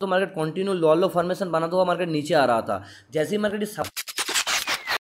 तो market continue लॉलो formation बना तो हुआ मार्केट नीचे आ रहा था जैसे ही मार्केट इस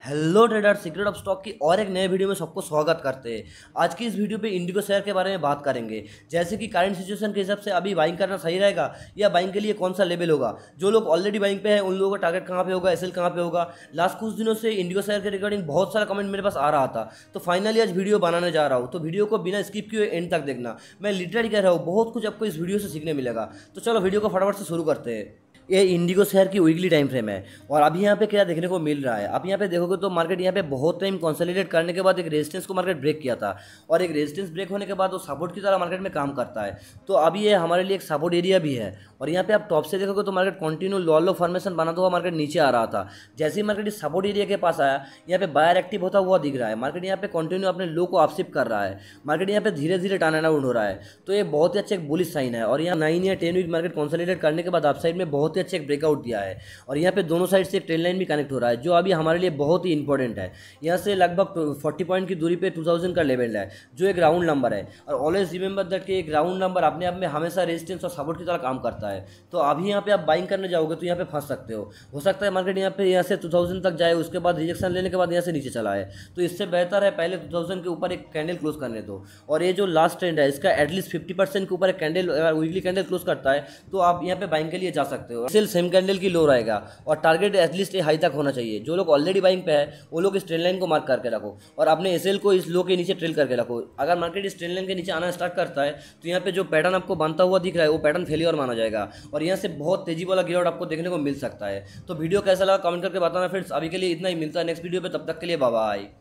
hello trader secret of stock की और एक नए वीडियो में सबको स्वागत करते हैं आज की इस वीडियो पे इंडिगो शेयर के बारे में बात करेंगे जैसे कि करंट सिचुएशन के हिसाब से अभी बाइंग करना सही रहेगा या बाइंग के लिए कौन सा लेवल होगा जो लोग ऑलरेडी बाइंग पे हैं उन लोगों का टारगेट कहाँ पे होगा एसएल कहाँ पे होगा लास्ट कुछ दिनों से इंडिगो शेयर के रिगार्डिंग बहुत सारा कमेंट मेरे पास आ रहा था तो फाइनली आज वीडियो बनाने जा रहा हूँ तो वीडियो को बिना स्किप किए एंड तक देखना मैं लिटरली कह रहा हूँ बहुत कुछ आपको इस वीडियो से सीखने मिलेगा तो चलो वीडियो को फटाफट से शुरू करते हैं ये इंडिगो शेयर की वीकली टाइम फ्रेम है और अभी यहाँ पे क्या देखने को मिल रहा है अब यहाँ पे देखोगे तो मार्केट यहाँ पे बहुत टाइम कंसोलिडेट करने के बाद एक रेजिस्टेंस को मार्केट ब्रेक किया था और एक रेजिस्टेंस ब्रेक होने के बाद वो सपोर्ट की तरह मार्केट में काम करता है तो अभी ये हमारे लिए एक सपोर्ट एरिया भी है और यहाँ पे आप टॉप से देखोगे तो market continue lower low formation बनाता हुआ मार्केट नीचे आ रहा था जैसे ही मार्केट इस सपोर्ट एरिया के पास आया यहाँ पे बायर एक्टिव होता हुआ दिख रहा है मार्केट यहाँ पे कंटिन्यू अपने लो को अपशिप कर रहा है मार्केट यहाँ पे धीरे धीरे टर्न अराउंड हो रहा है तो ये बहुत ही अच्छा एक बुलिस साइन है और यहाँ नाइन या टेन वीक मार्केट कंसोलिडेट करने के बाद अपसाइड में बहुत ही अच्छा एक ब्रेकआउट दिया है और यहाँ पे दोनों साइड से ट्रेन लाइन भी कनेक्ट हो रहा है जो अभी हमारे लिए बहुत ही इंपॉर्टेंट है यहाँ से लगभग फोर्टी पॉइंट की दूरी पे टू का लेवल है जो एक राउंड नंबर है और ऑलवेज रिमेंबर दैट कि एक राउंड नंबर अपने आप में हमेशा रेजिस्टेंस और सपोर्ट की तरह काम करता है तो अभी यहाँ पे आप बाइंग करने जाओगे तो यहाँ पे फंस सकते हो हो सकता है मार्केट यहाँ पे यहाँ से टू थाउजेंड तक जाए उसके बाद रिजेक्शन लेने के बाद यहाँ से नीचे चला है तो इससे बेहतर है पहले टू थाउजेंड के ऊपर एक कैंडल क्लोज करने दो और ये जो लास्ट ट्रेंड है इसका एटलीस्ट फिफ्टी परसेंट के ऊपर एक कैंडल वीकली कैंडल क्लोज करता है तो आप यहाँ पे बाइंग के लिए जा सकते हो सिर्फ सेम कैंडल की लो रहेगा और टारगेट एटलीस्ट हाई तक होना चाहिए जो लोग ऑलरेडी बाइंग पे है वो लोग इस ट्रेन लाइन को मार्क करके रखो और अपने एस को इस लो के नीचे ट्रेल करके रखो अगर मार्केट इस ट्रेन लाइन के नीचे आना स्टार्ट करता है तो यहाँ पे जो पैटर्न आपको बनता हुआ दिख रहा है वो पैटर्न फेलियर माना जाएगा और यहाँ से बहुत तेजी वाला गिरावट आपको देखने को मिल सकता है तो वीडियो कैसा लगा कमेंट करके बताना फ्रेंड्स अभी के लिए इतना ही मिलता है नेक्स्ट वीडियो पर तब तक के लिए बाबा आई